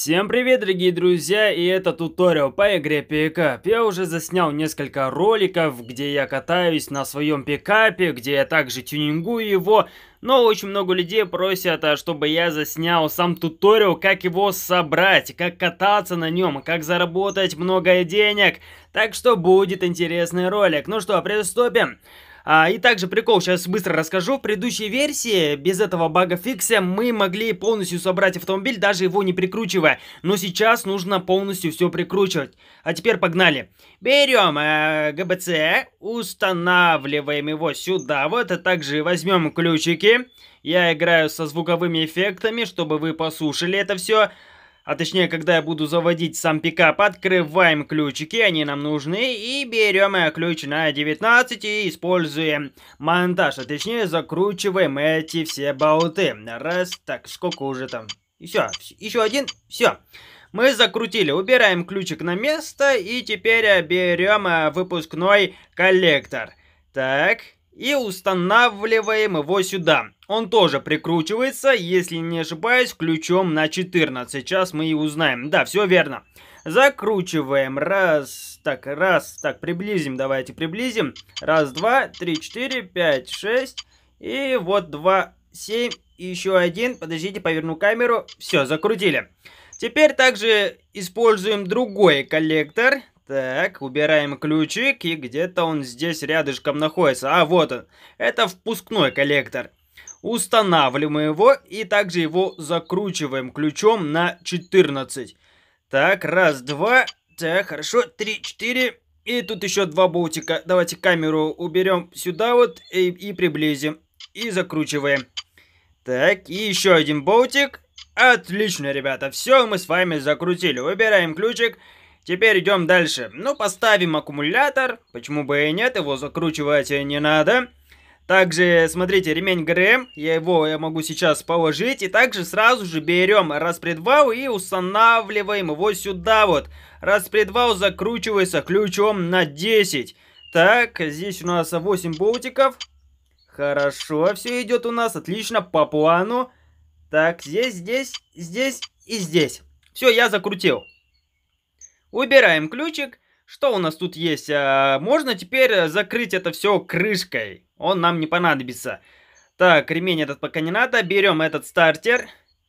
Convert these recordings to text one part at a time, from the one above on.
Всем привет, дорогие друзья, и это туториал по игре пикап. Я уже заснял несколько роликов, где я катаюсь на своем пикапе, где я также тюнингую его, но очень много людей просят, а, чтобы я заснял сам туториал, как его собрать, как кататься на нем, как заработать много денег. Так что будет интересный ролик. Ну что, приступим. А, и также прикол, сейчас быстро расскажу. В предыдущей версии, без этого бага фикса, мы могли полностью собрать автомобиль, даже его не прикручивая. Но сейчас нужно полностью все прикручивать. А теперь погнали. Берем э, ГБЦ, устанавливаем его сюда. Вот, а также возьмем ключики. Я играю со звуковыми эффектами, чтобы вы послушали это все а точнее, когда я буду заводить сам пикап, открываем ключики, они нам нужны, и берем э, ключ на 19 и используем монтаж, а точнее, закручиваем эти все болты. Раз, так, сколько уже там? И все, еще один, все. Мы закрутили, убираем ключик на место, и теперь э, берем э, выпускной коллектор. Так, и устанавливаем его сюда. Он тоже прикручивается, если не ошибаюсь, ключом на 14. Сейчас мы и узнаем. Да, все верно. Закручиваем. Раз, так, раз, так, приблизим, давайте приблизим. Раз, два, три, четыре, пять, шесть. И вот два, семь, еще один. Подождите, поверну камеру. Все, закрутили. Теперь также используем другой коллектор. Так, убираем ключик, и где-то он здесь рядышком находится. А, вот он. Это впускной коллектор. Устанавливаем его и также его закручиваем ключом на 14. Так, раз, два, так, хорошо, три, четыре. И тут еще два болтика. Давайте камеру уберем сюда вот и, и приблизим. И закручиваем. Так, и еще один болтик. Отлично, ребята, все мы с вами закрутили. Выбираем ключик. Теперь идем дальше. Ну, поставим аккумулятор. Почему бы и нет, его закручивать не надо. Также, смотрите, ремень ГРМ, я его я могу сейчас положить. И также сразу же берем распредвал и устанавливаем его сюда вот. Распредвал закручивается ключом на 10. Так, здесь у нас 8 болтиков. Хорошо, все идет у нас, отлично, по плану. Так, здесь, здесь, здесь и здесь. Все, я закрутил. Убираем ключик. Что у нас тут есть? А, можно теперь закрыть это все крышкой. Он нам не понадобится. Так, ремень этот пока не надо. Берем этот стартер.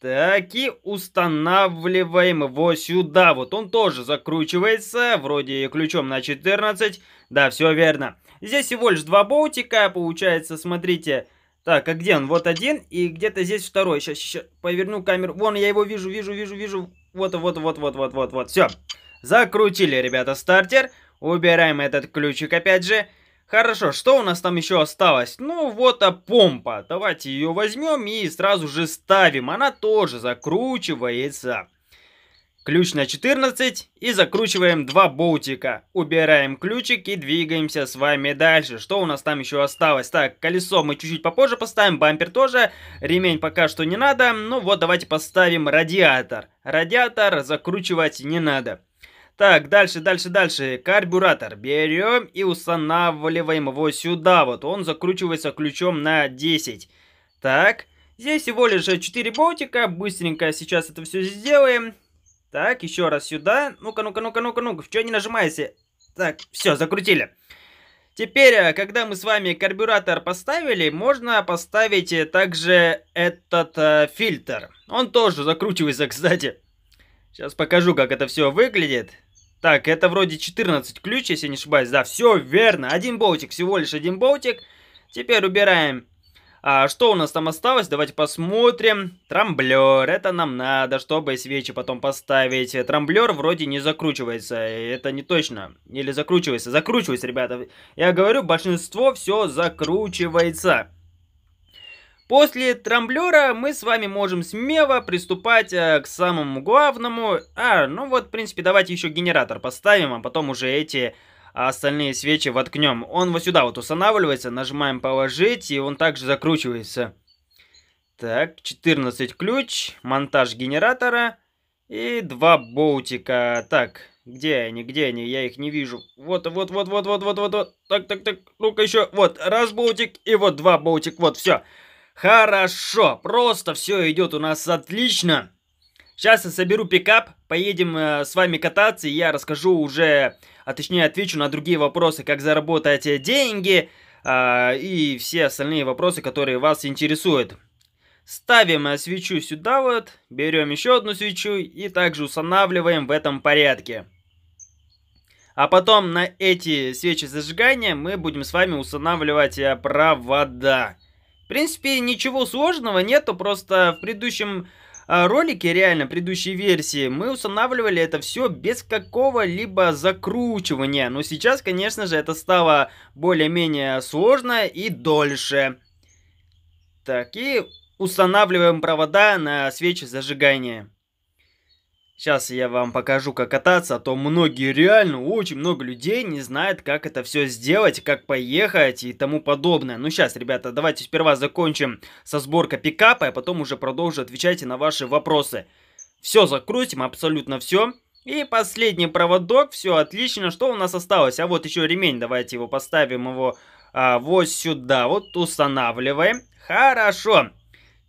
Так, и устанавливаем его сюда. Вот он тоже закручивается, вроде ключом на 14. Да, все верно. Здесь всего лишь два болтика, получается, смотрите. Так, а где он? Вот один, и где-то здесь второй. Сейчас, сейчас поверну камеру. Вон, я его вижу, вижу, вижу, вижу. Вот, вот, вот, вот, вот, вот, вот. Все. Все. Закрутили, ребята, стартер. Убираем этот ключик опять же. Хорошо, что у нас там еще осталось? Ну, вот а помпа. Давайте ее возьмем и сразу же ставим. Она тоже закручивается. Ключ на 14 и закручиваем два болтика. Убираем ключик и двигаемся с вами дальше. Что у нас там еще осталось? Так, колесо мы чуть-чуть попозже поставим, бампер тоже. Ремень пока что не надо. Ну вот давайте поставим радиатор. Радиатор закручивать не надо. Так, дальше, дальше, дальше. Карбюратор. Берем и устанавливаем его сюда. Вот он закручивается ключом на 10. Так. Здесь всего лишь 4 болтика. Быстренько сейчас это все сделаем. Так, еще раз сюда. Ну-ка, ну-ка, ну-ка, ну-ка, ну-ка. В Чего не нажимаете? Так, все, закрутили. Теперь, э, когда мы с вами карбюратор поставили, можно поставить э, также этот э, фильтр. Он тоже закручивается, кстати. Сейчас покажу, как это все выглядит. Так, это вроде 14 ключ, если не ошибаюсь. Да, все верно. Один болтик, всего лишь один болтик. Теперь убираем. А что у нас там осталось? Давайте посмотрим. Трамблер. Это нам надо, чтобы свечи потом поставить. Трамблер вроде не закручивается. Это не точно. Или закручивается. Закручивается, ребята. Я говорю, большинство все закручивается. После трамблера мы с вами можем смело приступать э, к самому главному. А, ну вот, в принципе, давайте еще генератор поставим, а потом уже эти а, остальные свечи воткнем. Он вот сюда вот устанавливается, нажимаем положить, и он также закручивается. Так, 14 ключ, монтаж генератора и два болтика. Так, где они, где они? Я их не вижу. Вот, вот, вот, вот, вот, вот, вот, вот. Так, так, так. Ну-ка еще. Вот, раз болтик и вот два болтик. Вот, все. Все. Хорошо, просто все идет у нас отлично. Сейчас я соберу пикап, поедем э, с вами кататься, и я расскажу уже, а точнее отвечу на другие вопросы, как заработать э, деньги э, и все остальные вопросы, которые вас интересуют. Ставим э, свечу сюда вот, берем еще одну свечу и также устанавливаем в этом порядке. А потом на эти свечи зажигания мы будем с вами устанавливать э, провода принципе, ничего сложного нету, просто в предыдущем а, ролике, реально, предыдущей версии, мы устанавливали это все без какого-либо закручивания. Но сейчас, конечно же, это стало более-менее сложно и дольше. Так, и устанавливаем провода на свечи зажигания. Сейчас я вам покажу, как кататься, а то многие реально, очень много людей не знают, как это все сделать, как поехать и тому подобное. Ну сейчас, ребята, давайте сперва закончим со сборкой пикапа, а потом уже продолжу отвечать на ваши вопросы. Все закрутим, абсолютно все. И последний проводок, все отлично. Что у нас осталось? А вот еще ремень, давайте его поставим его а, вот сюда, вот устанавливаем. Хорошо.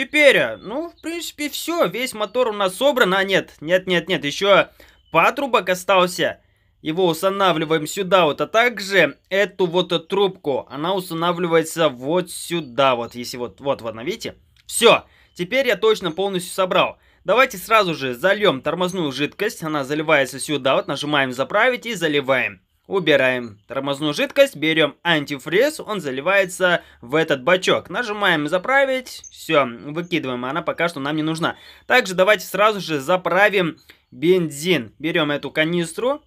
Теперь, э, ну, в принципе, все. Весь мотор у нас собран. А нет, нет, нет, нет, еще патрубок остался. Его устанавливаем сюда вот, а также эту вот э, трубку. Она устанавливается вот сюда вот, если вот, вот, вот, видите? Все, теперь я точно полностью собрал. Давайте сразу же зальем тормозную жидкость. Она заливается сюда, вот нажимаем заправить и заливаем. Убираем тормозную жидкость, берем антифриз, он заливается в этот бачок. Нажимаем заправить, все, выкидываем, она пока что нам не нужна. Также давайте сразу же заправим бензин. Берем эту канистру,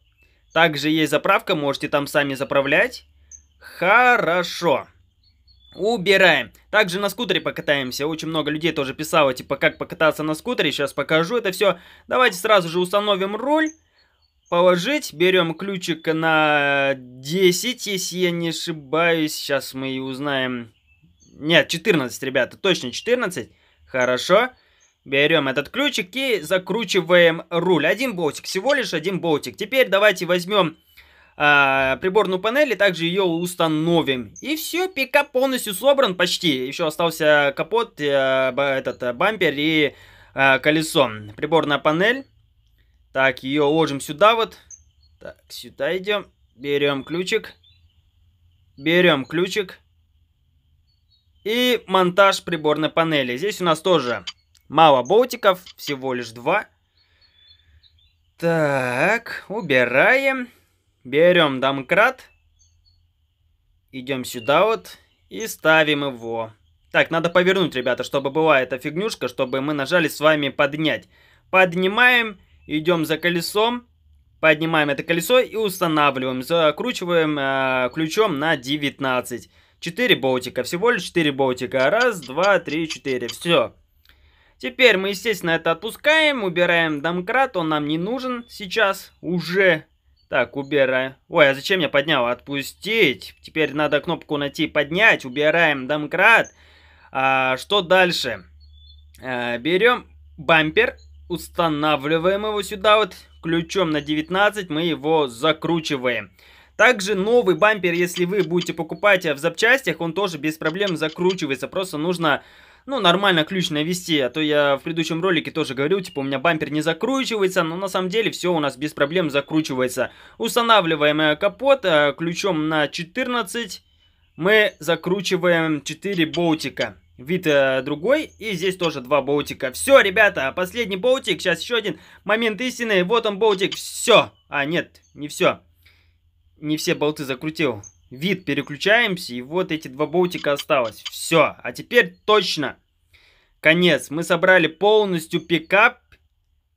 также есть заправка, можете там сами заправлять. Хорошо. Убираем. Также на скутере покатаемся. Очень много людей тоже писало, типа, как покататься на скутере. Сейчас покажу это все. Давайте сразу же установим руль положить. Берем ключик на 10, если я не ошибаюсь. Сейчас мы и узнаем. Нет, 14, ребята, точно 14. Хорошо. Берем этот ключик и закручиваем руль. Один болтик, всего лишь один болтик. Теперь давайте возьмем а, приборную панель и также ее установим. И все, пикап полностью собран почти. Еще остался капот, а, этот э, бампер и а, колесо. Приборная панель. Так, ее ложим сюда вот. Так, сюда идем. Берем ключик. Берем ключик. И монтаж приборной панели. Здесь у нас тоже мало болтиков, всего лишь два. Так, убираем. Берем домкрат. Идем сюда вот и ставим его. Так, надо повернуть, ребята, чтобы была эта фигнюшка, чтобы мы нажали с вами поднять. Поднимаем. Поднимаем идем за колесом, поднимаем это колесо и устанавливаем. Закручиваем э, ключом на 19. 4 болтика, всего лишь 4 болтика. Раз, два, три, четыре. Все. Теперь мы, естественно, это отпускаем, убираем домкрат, он нам не нужен сейчас уже. Так, убираю. Ой, а зачем я поднял? Отпустить. Теперь надо кнопку найти поднять, убираем домкрат. А, что дальше? А, берем бампер устанавливаем его сюда вот ключом на 19, мы его закручиваем. Также новый бампер, если вы будете покупать э, в запчастях, он тоже без проблем закручивается. Просто нужно, ну, нормально ключ навести. А то я в предыдущем ролике тоже говорю типа, у меня бампер не закручивается. Но на самом деле все у нас без проблем закручивается. Устанавливаем э, капот э, ключом на 14. Мы закручиваем 4 болтика вид э, другой. И здесь тоже два боутика. Все, ребята, последний боутик. Сейчас еще один момент истины. Вот он, боутик. Все. А, нет, не все. Не все болты закрутил. Вид переключаемся. И вот эти два боутика осталось. Все. А теперь точно. Конец. Мы собрали полностью пикап.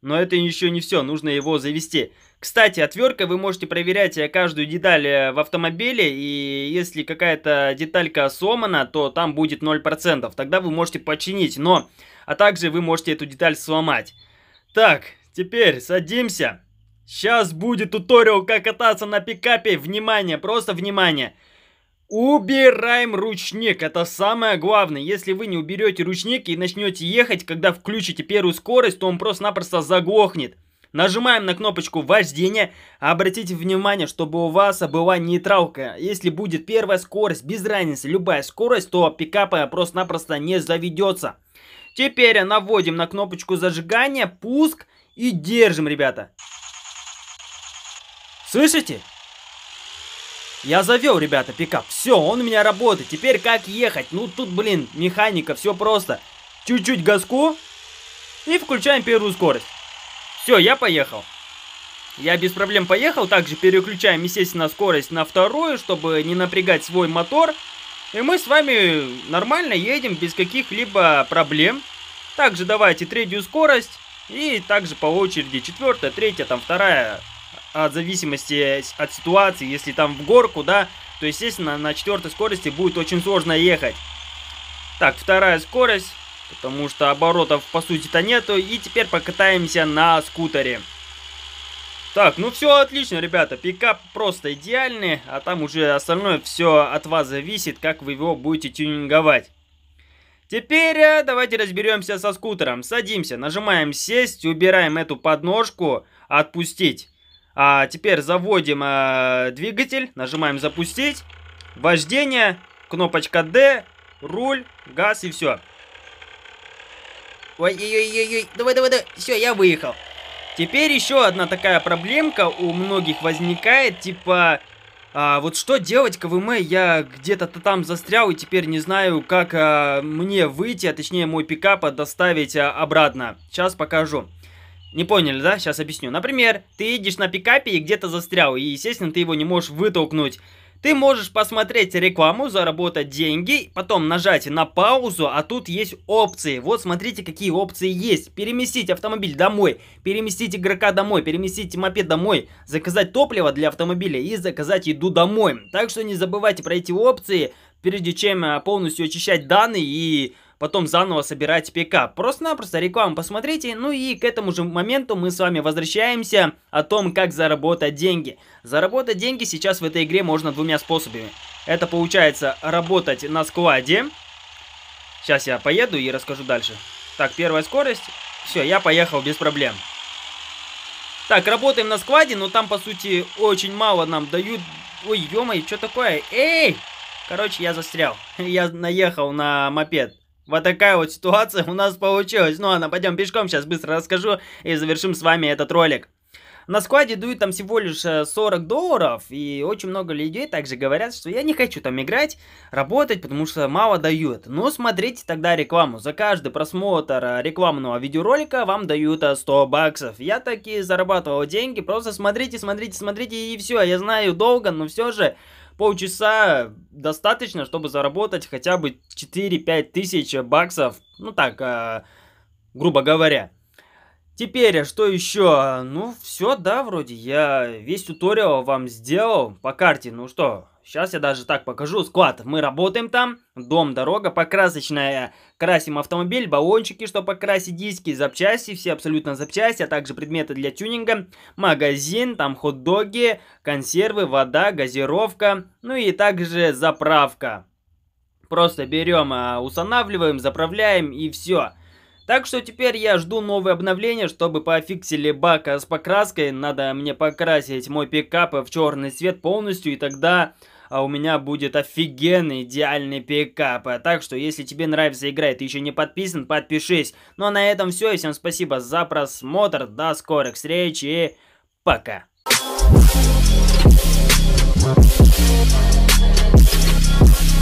Но это еще не все. Нужно его завести. Кстати, отверткой вы можете проверять э, каждую деталь э, в автомобиле, и если какая-то деталька сломана, то там будет 0%, тогда вы можете починить, но... А также вы можете эту деталь сломать. Так, теперь садимся. Сейчас будет туториал, как кататься на пикапе. Внимание, просто внимание. Убираем ручник, это самое главное. Если вы не уберете ручник и начнете ехать, когда включите первую скорость, то он просто-напросто заглохнет. Нажимаем на кнопочку вождения. Обратите внимание, чтобы у вас была нейтралка. Если будет первая скорость, без разницы, любая скорость, то пикапа просто-напросто не заведется. Теперь наводим на кнопочку зажигания, пуск и держим, ребята. Слышите? Я завел, ребята, пикап. Все, он у меня работает. Теперь как ехать? Ну тут, блин, механика, все просто. Чуть-чуть газку и включаем первую скорость. Все, я поехал. Я без проблем поехал, также переключаем, естественно, скорость на вторую, чтобы не напрягать свой мотор. И мы с вами нормально едем, без каких-либо проблем. Также давайте третью скорость. И также по очереди четвертая, третья, там вторая. От а, зависимости от ситуации, если там в горку, да, то, естественно, на четвертой скорости будет очень сложно ехать. Так, вторая скорость потому что оборотов по сути-то нету, и теперь покатаемся на скутере. Так, ну все отлично, ребята, пикап просто идеальный, а там уже остальное все от вас зависит, как вы его будете тюнинговать. Теперь э, давайте разберемся со скутером. Садимся, нажимаем сесть, убираем эту подножку, отпустить. А теперь заводим э, двигатель, нажимаем запустить, вождение, кнопочка D, руль, газ и все. Ой-ой-ой-ой, давай-давай-давай, все, я выехал. Теперь еще одна такая проблемка у многих возникает, типа... А, вот что делать, КВМ, я где-то там застрял и теперь не знаю, как а, мне выйти, а точнее мой пикап доставить а, обратно. Сейчас покажу. Не поняли, да? Сейчас объясню. Например, ты едешь на пикапе и где-то застрял, и, естественно, ты его не можешь вытолкнуть ты можешь посмотреть рекламу, заработать деньги, потом нажать на паузу, а тут есть опции. Вот смотрите, какие опции есть. Переместить автомобиль домой, переместить игрока домой, переместить мопед домой, заказать топливо для автомобиля и заказать еду домой. Так что не забывайте про эти опции, прежде чем э, полностью очищать данные и потом заново собирать пикап. Просто-напросто рекламу посмотрите, ну и к этому же моменту мы с вами возвращаемся о том, как заработать деньги. Заработать деньги сейчас в этой игре можно двумя способами. Это получается работать на складе. Сейчас я поеду и расскажу дальше. Так, первая скорость. Все, я поехал без проблем. Так, работаем на складе, но там, по сути, очень мало нам дают... Ой, ё что такое? Эй! Короче, я застрял. Я наехал на мопед. Вот такая вот ситуация у нас получилась. Ну ладно, пойдем пешком, сейчас быстро расскажу и завершим с вами этот ролик. На складе дует там всего лишь 40 э, долларов, и очень много людей также говорят, что я не хочу там играть, работать, потому что мало дают. Но смотрите тогда рекламу. За каждый просмотр э, рекламного видеоролика вам дают 100 э, баксов. Я таки зарабатывал деньги, просто смотрите, смотрите, смотрите, и все. Я знаю долго, но все же полчаса достаточно, чтобы заработать хотя бы 4-5 тысяч баксов, ну так, э, грубо говоря. Теперь, а что еще? Ну, все, да, вроде я весь туториал вам сделал по карте. Ну что, Сейчас я даже так покажу. Склад. Мы работаем там. Дом, дорога, покрасочная. Красим автомобиль, баллончики, чтобы покрасить, диски, запчасти, все абсолютно запчасти, а также предметы для тюнинга. Магазин, там хот-доги, консервы, вода, газировка. Ну и также заправка. Просто берем, а, устанавливаем, заправляем и все. Так что теперь я жду новые обновления, чтобы пофиксили бака с покраской. Надо мне покрасить мой пикап в черный цвет полностью, и тогда а у меня будет офигенный идеальный пикап. А так что, если тебе нравится игра и ты еще не подписан, подпишись. Ну а на этом все, и всем спасибо за просмотр, до скорых встреч и пока.